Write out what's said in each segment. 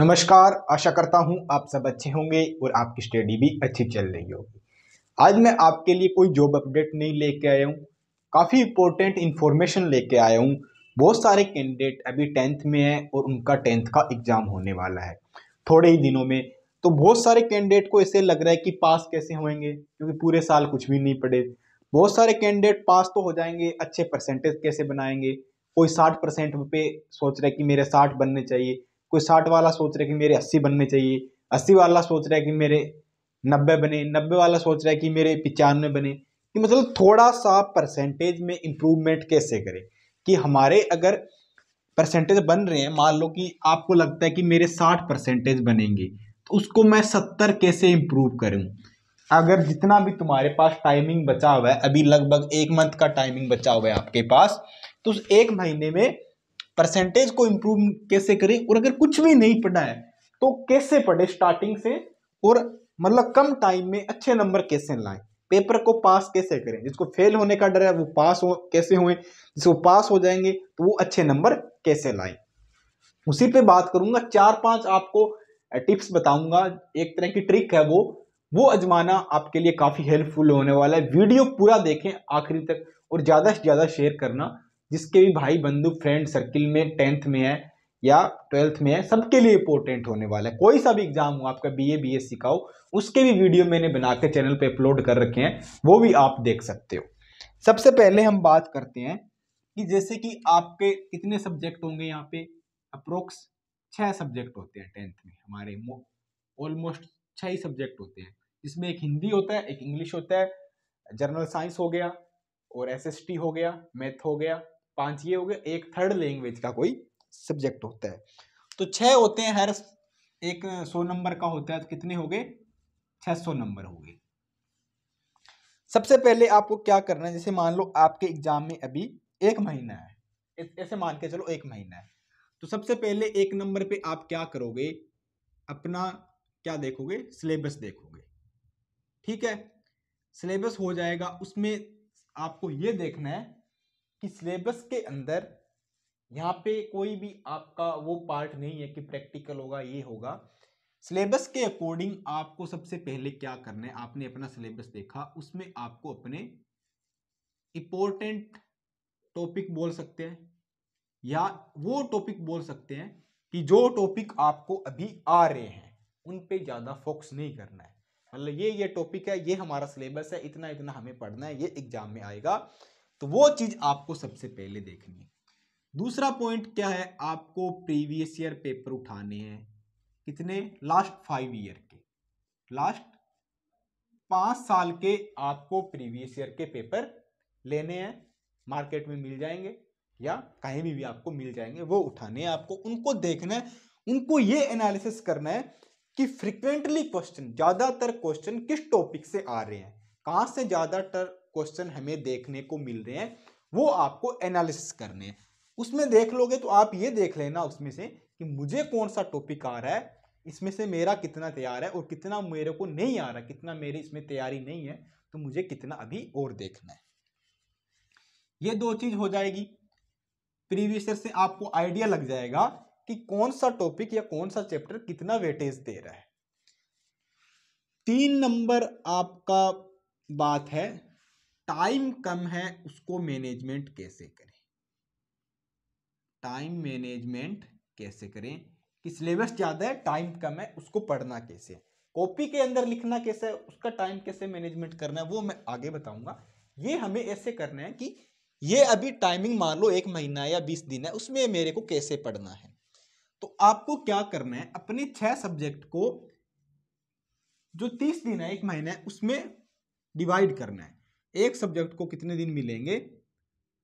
नमस्कार आशा करता हूँ आप सब अच्छे होंगे और आपकी स्टडी भी अच्छी चल रही होगी आज मैं आपके लिए कोई जॉब अपडेट नहीं लेके आया हूँ काफ़ी इंपॉर्टेंट इन्फॉर्मेशन लेके आया हूँ बहुत सारे कैंडिडेट अभी टेंथ में हैं और उनका टेंथ का एग्ज़ाम होने वाला है थोड़े ही दिनों में तो बहुत सारे कैंडिडेट को ऐसे लग रहा है कि पास कैसे होंगे क्योंकि पूरे साल कुछ भी नहीं पड़े बहुत सारे कैंडिडेट पास तो हो जाएंगे अच्छे परसेंटेज कैसे बनाएंगे कोई साठ परसेंट पे सोच रहे कि मेरे साठ बनने चाहिए कोई साठ वाला सोच रहा है कि मेरे अस्सी बनने चाहिए अस्सी वाला सोच रहा है कि मेरे नब्बे बने नब्बे वाला सोच रहा है कि मेरे पचानवे बने कि मतलब थोड़ा सा परसेंटेज में इम्प्रूवमेंट कैसे करें कि हमारे अगर परसेंटेज बन रहे हैं मान लो कि आपको लगता है कि मेरे साठ परसेंटेज बनेंगे तो उसको मैं सत्तर कैसे इम्प्रूव करूँ अगर जितना भी तुम्हारे पास टाइमिंग बचा हुआ है अभी लगभग एक मंथ का टाइमिंग बचा हुआ है आपके पास तो उस एक महीने में परसेंटेज को इम्प्रूव कैसे करें और अगर कुछ भी नहीं पढ़ा है तो कैसे पढ़े स्टार्टिंग से और मतलब कम टाइम में अच्छे नंबर कैसे लाएं पेपर को पास कैसे करें जिसको फेल होने का डर है वो पास हो कैसे हुए जिसको पास हो जाएंगे तो वो अच्छे नंबर कैसे लाएं उसी पे बात करूंगा चार पांच आपको टिप्स बताऊंगा एक तरह की ट्रिक है वो वो अजमाना आपके लिए काफ़ी हेल्पफुल होने वाला है वीडियो पूरा देखें आखिरी तक और ज़्यादा से ज़्यादा शेयर करना जिसके भी भाई बंधु फ्रेंड सर्किल में टेंथ में है या ट्वेल्थ में है सबके लिए इंपॉर्टेंट होने वाला है कोई सा भी एग्जाम हो आपका बीए बीएससी का हो उसके भी वीडियो मैंने बना के चैनल पे अपलोड कर रखे हैं वो भी आप देख सकते हो सबसे पहले हम बात करते हैं कि जैसे कि आपके कितने सब्जेक्ट होंगे यहाँ पे अप्रोक्स छः सब्जेक्ट होते हैं टेंथ में हमारे ऑलमोस्ट छः ही सब्जेक्ट होते हैं इसमें एक हिंदी होता है एक इंग्लिश होता है जर्नल साइंस हो गया और एस हो गया मैथ हो गया पांच ये हो गए एक थर्ड लैंग्वेज का कोई सब्जेक्ट होता है तो छः होते हैं हर एक सौ नंबर का होता है तो कितने हो गए छह सौ नंबर हो गए सबसे पहले आपको क्या करना है जैसे मान लो आपके एग्जाम में अभी एक महीना है ऐसे मान के चलो एक महीना है तो सबसे पहले एक नंबर पे आप क्या करोगे अपना क्या देखोगे सिलेबस देखोगे ठीक है सिलेबस हो जाएगा उसमें आपको ये देखना है कि सिलेबस के अंदर यहाँ पे कोई भी आपका वो पार्ट नहीं है कि प्रैक्टिकल होगा ये होगा सिलेबस के अकॉर्डिंग आपको सबसे पहले क्या करना है आपने अपना सिलेबस देखा उसमें आपको अपने इम्पोर्टेंट टॉपिक बोल सकते हैं या वो टॉपिक बोल सकते हैं कि जो टॉपिक आपको अभी आ रहे हैं उन पे ज़्यादा फोकस नहीं करना है मतलब ये ये टॉपिक है ये हमारा सिलेबस है इतना इतना हमें पढ़ना है ये एग्जाम में आएगा तो वो चीज आपको सबसे पहले देखनी है दूसरा पॉइंट क्या है आपको प्रीवियस ईयर पेपर उठाने हैं कितने लास्ट फाइव ईयर के लास्ट पांच साल के आपको प्रीवियस ईयर के पेपर लेने हैं मार्केट में मिल जाएंगे या कहीं भी, भी आपको मिल जाएंगे वो उठाने हैं आपको उनको देखना है उनको ये एनालिसिस करना है कि फ्रिक्वेंटली क्वेश्चन ज़्यादातर क्वेश्चन किस टॉपिक से आ रहे हैं कहाँ से ज़्यादातर क्वेश्चन हमें देखने को मिल रहे हैं वो आपको एनालिसिस करने हैं उसमें देख लोगे तो आप ये देख लेना उसमें से कि मुझे कौन सा टॉपिक आ रहा है इसमें से मेरा कितना तैयार है और कितना मेरे को नहीं आ रहा कितना मेरे इसमें तैयारी नहीं है तो मुझे कितना अभी और देखना है ये दो चीज़ हो जाएगी प्रीवियस से आपको आइडिया लग जाएगा कि कौन सा टॉपिक या कौन सा चैप्टर कितना वेटेज दे रहा है तीन नंबर आपका बात है टाइम कम है उसको मैनेजमेंट कैसे करें टाइम मैनेजमेंट कैसे करें कि सिलेबस ज़्यादा है टाइम कम है उसको पढ़ना कैसे कॉपी के अंदर लिखना कैसे है उसका टाइम कैसे मैनेजमेंट करना है वो मैं आगे बताऊंगा ये हमें ऐसे करना है कि ये अभी टाइमिंग मान लो एक महीना या बीस दिन है उसमें मेरे को कैसे पढ़ना है तो आपको क्या करना है अपने छह सब्जेक्ट को जो तीस दिन है एक महीना है उसमें डिवाइड करना है एक सब्जेक्ट को कितने दिन मिलेंगे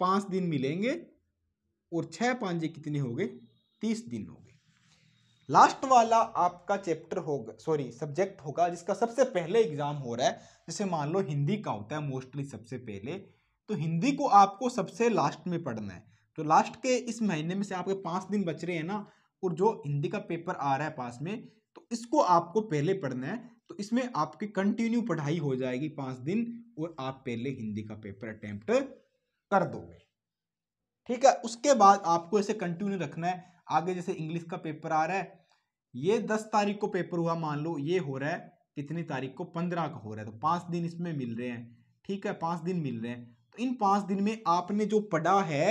पाँच दिन मिलेंगे और छः पाँच कितने हो गए तीस दिन हो गए लास्ट वाला आपका चैप्टर होगा सॉरी सब्जेक्ट होगा जिसका सबसे पहले एग्जाम हो रहा है जैसे मान लो हिंदी का होता है मोस्टली सबसे पहले तो हिंदी को आपको सबसे लास्ट में पढ़ना है तो लास्ट के इस महीने में से आपके पाँच दिन बच रहे हैं ना और जो हिंदी का पेपर आ रहा है पास में तो इसको आपको पहले पढ़ना है तो इसमें आपकी कंटिन्यू पढ़ाई हो जाएगी पांच दिन और आप पहले हिंदी का पेपर अटेम्प्ट कर दोगे ठीक है उसके बाद आपको इसे कंटिन्यू रखना है आगे जैसे इंग्लिश का पेपर आ रहा है ये दस तारीख को पेपर हुआ मान लो ये हो रहा है कितनी तारीख को पंद्रह का हो रहा है तो पांच दिन इसमें मिल रहे हैं ठीक है पांच दिन मिल रहे हैं तो इन पांच दिन में आपने जो पढ़ा है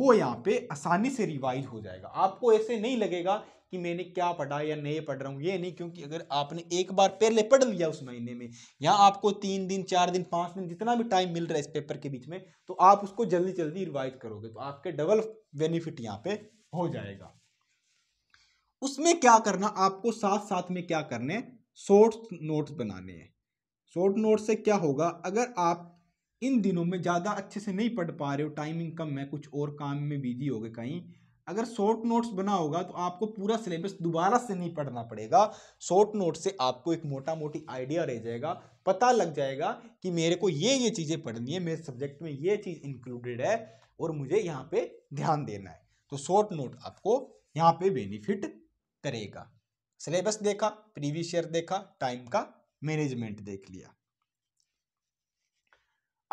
वो यहाँ पे आसानी से रिवाइज हो जाएगा आपको ऐसे नहीं लगेगा कि मैंने क्या पढ़ा या नहीं पढ़ रहा हूँ ये नहीं क्योंकि अगर आपने एक बार पहले पढ़ लिया उस महीने में या आपको तीन दिन चार दिन पाँच दिन जितना भी टाइम मिल रहा है इस पेपर के बीच में तो आप उसको जल्दी जल्दी रिवाइज करोगे तो आपके डबल बेनिफिट यहाँ पे हो जाएगा उसमें क्या करना आपको साथ साथ में क्या करने शॉर्ट नोट बनाने हैं शॉर्ट नोट से क्या होगा अगर आप इन दिनों में ज़्यादा अच्छे से नहीं पढ़ पा रहे हो टाइमिंग कम है कुछ और काम में बिजी हो गए कहीं अगर शॉर्ट नोट्स बना होगा तो आपको पूरा सिलेबस दोबारा से नहीं पढ़ना पड़ेगा शॉर्ट नोट से आपको एक मोटा मोटी आइडिया रह जाएगा पता लग जाएगा कि मेरे को ये ये चीज़ें पढ़नी है मेरे सब्जेक्ट में ये चीज़ इंक्लूडेड है और मुझे यहाँ पे ध्यान देना है तो शॉर्ट नोट आपको यहाँ पे बेनिफिट करेगा सिलेबस देखा प्रीवियस ईयर देखा टाइम का मैनेजमेंट देख लिया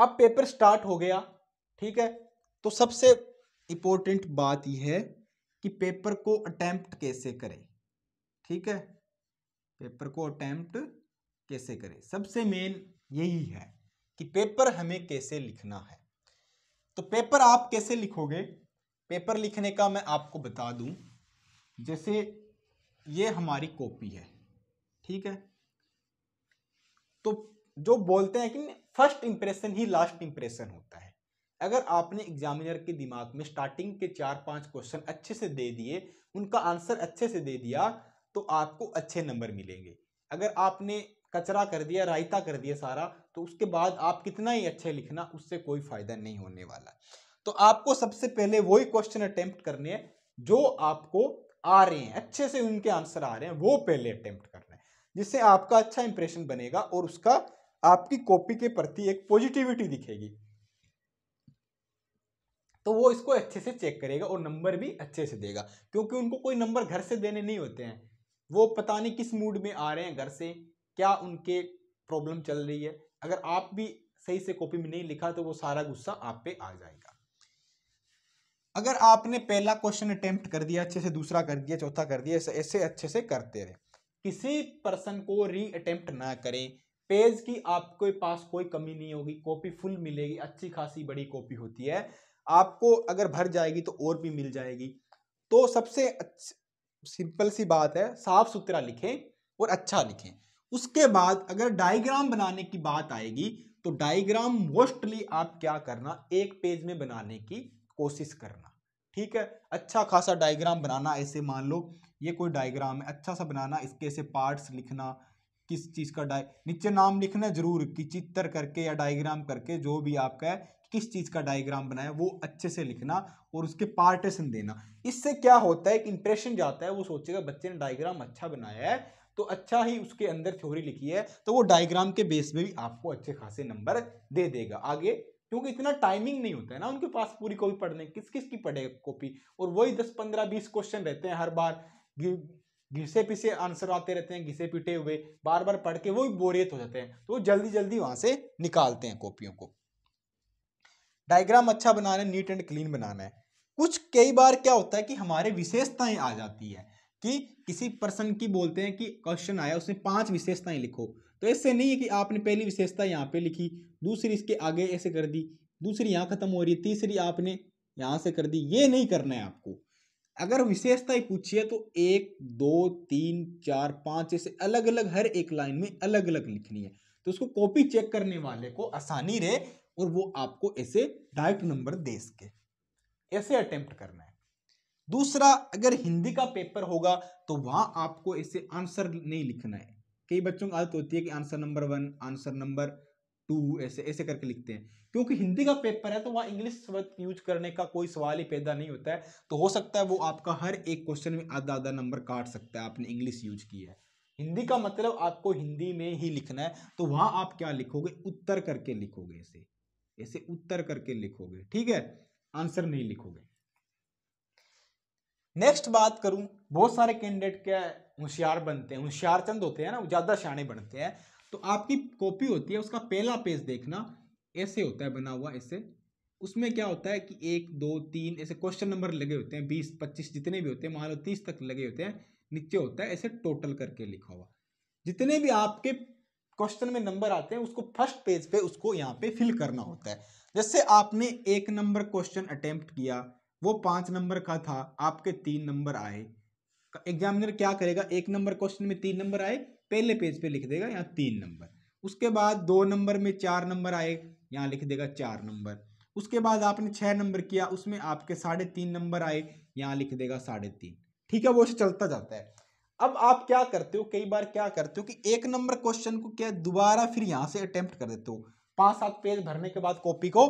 अब पेपर स्टार्ट हो गया ठीक है तो सबसे इम्पोर्टेंट बात यह है कि पेपर को अटैम्प्ट कैसे करें ठीक है पेपर को अटैम्प्ट कैसे करें सबसे मेन यही है कि पेपर हमें कैसे लिखना है तो पेपर आप कैसे लिखोगे पेपर लिखने का मैं आपको बता दूं जैसे ये हमारी कॉपी है ठीक है तो जो बोलते हैं कि फर्स्ट इंप्रेशन ही लास्ट इंप्रेशन होता है अगर आपने एग्जामिनर के दिमाग में स्टार्टिंग के चार पांच क्वेश्चन अच्छे से दे दिए उनका आंसर अच्छे से दे दिया तो आपको अच्छे नंबर मिलेंगे अगर आपने कचरा कर दिया रायता कर दिया सारा तो उसके बाद आप कितना ही अच्छे लिखना उससे कोई फायदा नहीं होने वाला तो आपको सबसे पहले वही क्वेश्चन अटेम्प्ट करने हैं जो आपको आ रहे हैं अच्छे से उनके आंसर आ रहे हैं वो पहले अटेम्प्ट करना है जिससे आपका अच्छा इंप्रेशन बनेगा और उसका आपकी कॉपी के प्रति एक पॉजिटिविटी दिखेगी तो वो इसको अच्छे से चेक करेगा और नंबर भी अच्छे से देगा क्योंकि उनको कोई नंबर घर से देने नहीं होते हैं वो पता नहीं किस मूड में आ रहे हैं घर से क्या उनके प्रॉब्लम चल रही है अगर आप भी सही से कॉपी में नहीं लिखा तो वो सारा गुस्सा आप पे आ जाएगा अगर आपने पहला क्वेश्चन अटेम्प्ट कर दिया अच्छे से दूसरा कर दिया चौथा कर दिया ऐसे अच्छे से करते रहे किसी पर्सन को री अटेम्प्ट ना करें पेज की आपके पास कोई कमी नहीं होगी कॉपी फुल मिलेगी अच्छी खासी बड़ी कॉपी होती है आपको अगर भर जाएगी तो और भी मिल जाएगी तो सबसे सिंपल सी बात है साफ सुथरा लिखें और अच्छा लिखें उसके बाद अगर डायग्राम बनाने की बात आएगी तो डायग्राम मोस्टली आप क्या करना एक पेज में बनाने की कोशिश करना ठीक है अच्छा खासा डायग्राम बनाना ऐसे मान लो ये कोई डायग्राम है अच्छा सा बनाना इसके ऐसे पार्ट्स लिखना किस चीज़ का डाय नीचे नाम लिखना जरूर कि चित्र करके या डायग्राम करके जो भी आपका है किस चीज़ का डायग्राम बनाया वो अच्छे से लिखना और उसके पार्टेशन देना इससे क्या होता है एक इंप्रेशन जाता है वो सोचेगा बच्चे ने डायग्राम अच्छा बनाया है तो अच्छा ही उसके अंदर थ्योरी लिखी है तो वो डायग्राम के बेस में भी आपको अच्छे खासे नंबर दे देगा आगे क्योंकि इतना टाइमिंग नहीं होता है ना उनके पास पूरी कॉपी पढ़ने किस किस की पढ़े कॉपी और वही दस पंद्रह बीस क्वेश्चन रहते हैं हर बार घिसे पिसे आंसर आते रहते हैं घिसे पिटे हुए बार बार पढ़ के वो बोरियत हो जाते हैं तो वो जल्दी जल्दी वहाँ से निकालते हैं कॉपियों को डायग्राम अच्छा बनाना है नीट एंड क्लीन बनाना है कुछ कई बार क्या होता है कि हमारे विशेषताएं आ जाती है कि किसी पर्सन की बोलते हैं कि क्वेश्चन आया उसमें पांच विशेषताएं लिखो तो ऐसे नहीं है कि आपने पहली विशेषता यहाँ पे लिखी दूसरी इसके आगे ऐसे कर दी दूसरी यहाँ खत्म हो रही है तीसरी आपने यहाँ से कर दी ये नहीं करना है आपको अगर विशेषताएं पूछिए तो एक दो तीन चार पाँच ऐसे अलग अलग हर एक लाइन में अलग अलग लिखनी है तो उसको कॉपी चेक करने वाले को आसानी रहे और वो आपको ऐसे डायरेक्ट नंबर दे सके ऐसे अटेम्प्ट करना है दूसरा अगर हिंदी का पेपर होगा तो वहां आपको ऐसे आंसर नहीं लिखना है कई बच्चों की आदत होती है कि answer number one answer number two ऐसे ऐसे करके लिखते हैं क्योंकि हिंदी का पेपर है तो वहां इंग्लिश शब्द यूज करने का कोई सवाल ही पैदा नहीं होता है तो हो सकता है वो आपका हर एक क्वेश्चन में आधा आधा नंबर काट सकता है आपने इंग्लिश यूज की है हिंदी का मतलब आपको हिंदी में ही लिखना है तो वहां आप क्या लिखोगे उत्तर करके लिखोगे इसे ऐसे उत्तर करके लिखोगे ठीक है आंसर नहीं लिखोगे नेक्स्ट बात करूं बहुत सारे कैंडिडेट क्या होशियार बनते हैं होशियार चंद होते हैं ना ज़्यादा सियाने बनते हैं तो आपकी कॉपी होती है उसका पहला पेज देखना ऐसे होता है बना हुआ ऐसे उसमें क्या होता है कि एक दो तीन ऐसे क्वेश्चन नंबर लगे होते हैं बीस पच्चीस जितने भी होते हैं मान लो तीस तक लगे होते हैं नीचे होता है ऐसे टोटल करके लिखा हुआ जितने भी आपके क्वेश्चन में नंबर आते हैं उसको फर्स्ट पेज पे उसको यहाँ पे फिल करना होता है जैसे आपने एक नंबर क्वेश्चन अटेम्प्ट किया वो पाँच नंबर का था आपके तीन नंबर आए एग्जामिनर क्या करेगा एक नंबर क्वेश्चन में तीन नंबर आए पहले पेज पे लिख देगा यहाँ तीन नंबर उसके बाद दो नंबर में चार नंबर आए यहाँ लिख देगा चार नंबर उसके बाद आपने छः नंबर किया उसमें आपके साढ़े तीन नंबर आए यहाँ लिख देगा साढ़े तीन ठीक है वो चलता जाता है अब आप क्या करते हो कई बार क्या करते हो कि एक नंबर क्वेश्चन को क्या दोबारा फिर यहाँ से अटेम्प्ट कर देते हो पाँच सात पेज भरने के बाद कॉपी को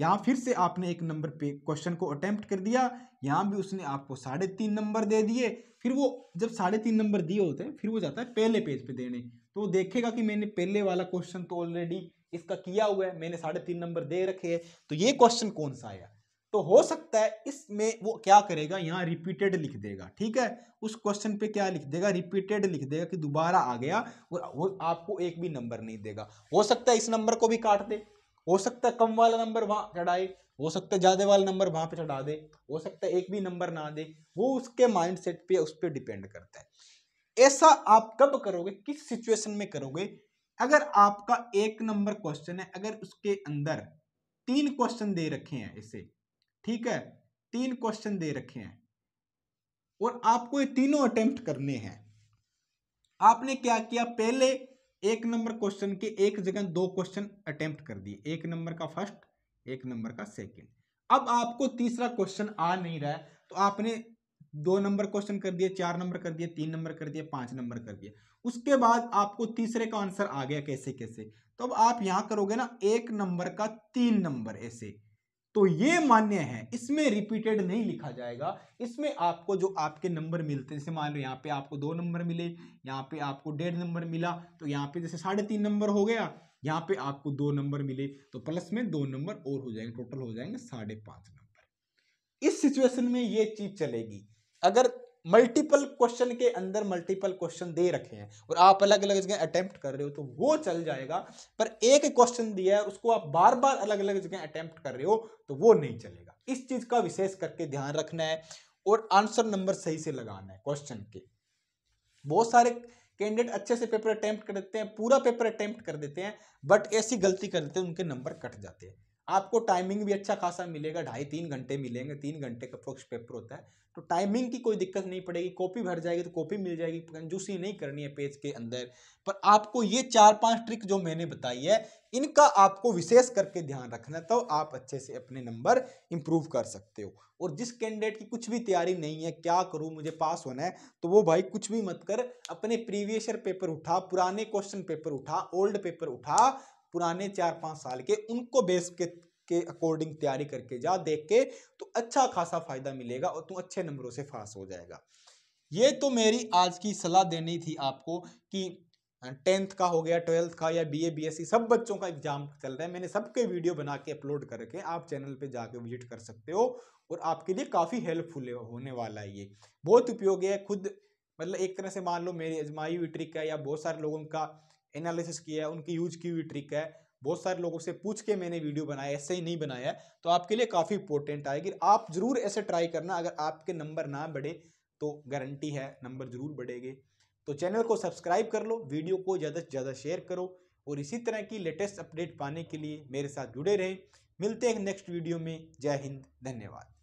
यहाँ फिर से आपने एक नंबर पे क्वेश्चन को अटेम्प्ट कर दिया यहाँ भी उसने आपको साढ़े तीन नंबर दे दिए फिर वो जब साढ़े तीन नंबर दिए होते हैं फिर वो जाता है पहले पेज पे देने तो वो देखेगा कि मैंने पहले वाला क्वेश्चन तो ऑलरेडी इसका किया हुआ है मैंने साढ़े तीन नंबर दे रखे हैं तो ये क्वेश्चन कौन सा आया तो हो सकता है इसमें वो क्या करेगा यहाँ रिपीटेड लिख देगा ठीक है उस क्वेश्चन पे क्या लिख देगा रिपीटेड लिख देगा कि दोबारा आ गया और वो आपको एक भी नंबर नहीं देगा हो सकता है इस नंबर को भी काट दे हो सकता है कम वाला नंबर वहां चढ़ाए हो सकता है ज़्यादा वाला नंबर वहां पे चढ़ा दे हो सकता है एक भी नंबर ना दे वो उसके सेट पे उस पर डिपेंड करता है ऐसा आप कब करोगे किस सिचुएशन में करोगे अगर आपका एक नंबर क्वेश्चन है अगर उसके अंदर तीन क्वेश्चन दे रखे हैं इसे ठीक है तीन क्वेश्चन दे रखे हैं और आपको ये तीनों अटेम्प्ट करने हैं आपने क्या किया पहले एक नंबर क्वेश्चन के एक जगह दो क्वेश्चन अटेम्प्ट कर दिए एक नंबर का फर्स्ट एक नंबर का सेकंड अब आपको तीसरा क्वेश्चन आ नहीं रहा है तो आपने दो नंबर क्वेश्चन कर दिए चार नंबर कर दिए तीन नंबर कर दिए पांच नंबर कर दिए उसके बाद आपको तीसरे का आंसर आ गया कैसे कैसे तो अब आप यहां करोगे ना एक नंबर का तीन नंबर ऐसे तो ये मान्य है इसमें रिपीटेड नहीं लिखा जाएगा इसमें आपको जो आपके नंबर मिलते जैसे मान लो यहाँ पे आपको दो नंबर मिले यहाँ पे आपको डेढ़ नंबर मिला तो यहाँ पे जैसे साढ़े तीन नंबर हो गया यहाँ पे आपको दो नंबर मिले तो प्लस में दो नंबर और हो जाएंगे टोटल हो जाएंगे साढ़े नंबर इस सिचुएशन में ये चीज चलेगी अगर मल्टीपल क्वेश्चन के अंदर मल्टीपल क्वेश्चन दे रखे हैं और आप अलग अलग जगह अटैम्प्ट कर रहे हो तो वो चल जाएगा पर एक क्वेश्चन दिया है उसको आप बार बार अलग अलग जगह अटैम्प्ट कर रहे हो तो वो नहीं चलेगा इस चीज़ का विशेष करके ध्यान रखना है और आंसर नंबर सही से लगाना है क्वेश्चन के बहुत सारे कैंडिडेट अच्छे से पेपर अटैम्प्ट कर देते हैं पूरा पेपर अटैम्प्ट कर देते हैं बट ऐसी गलती कर देते हैं उनके नंबर कट जाते हैं आपको टाइमिंग भी अच्छा खासा मिलेगा ढाई तीन घंटे मिलेंगे तीन घंटे का फोक्स पेपर होता है तो टाइमिंग की कोई दिक्कत नहीं पड़ेगी कॉपी भर जाएगी तो कॉपी मिल जाएगी कंजूसी नहीं करनी है पेज के अंदर पर आपको ये चार पांच ट्रिक जो मैंने बताई है इनका आपको विशेष करके ध्यान रखना तो आप अच्छे से अपने नंबर इम्प्रूव कर सकते हो और जिस कैंडिडेट की कुछ भी तैयारी नहीं है क्या करूँ मुझे पास होना है तो वो भाई कुछ भी मत कर अपने प्रीवियसर पेपर उठा पुराने क्वेश्चन पेपर उठा ओल्ड पेपर उठा पुराने चार पाँच साल के उनको बेस के के अकॉर्डिंग तैयारी करके जा देख के तो अच्छा खासा फायदा मिलेगा और तू अच्छे नंबरों से पास हो जाएगा ये तो मेरी आज की सलाह देनी थी आपको कि टेंथ का हो गया ट्वेल्थ का या बीए बीएससी e, सब बच्चों का एग्जाम चल रहा है मैंने सबके वीडियो बना के अपलोड करके आप चैनल पे जाके विजिट कर सकते हो और आपके लिए काफ़ी हेल्पफुल होने वाला है ये बहुत उपयोगी है खुद मतलब एक तरह से मान लो मेरी अजमाई हुई ट्रिक है या बहुत सारे लोगों का एनालिसिस किया है उनकी यूज की हुई ट्रिक है बहुत सारे लोगों से पूछ के मैंने वीडियो बनाया ऐसे ही नहीं बनाया तो आपके लिए काफ़ी इंपॉर्टेंट आएगी आप जरूर ऐसे ट्राई करना अगर आपके नंबर ना बढ़े तो गारंटी है नंबर जरूर बढ़ेगे तो चैनल को सब्सक्राइब कर लो वीडियो को ज़्यादा से ज़्यादा शेयर करो और इसी तरह की लेटेस्ट अपडेट पाने के लिए मेरे साथ जुड़े रहें मिलते हैं नेक्स्ट वीडियो में जय हिंद धन्यवाद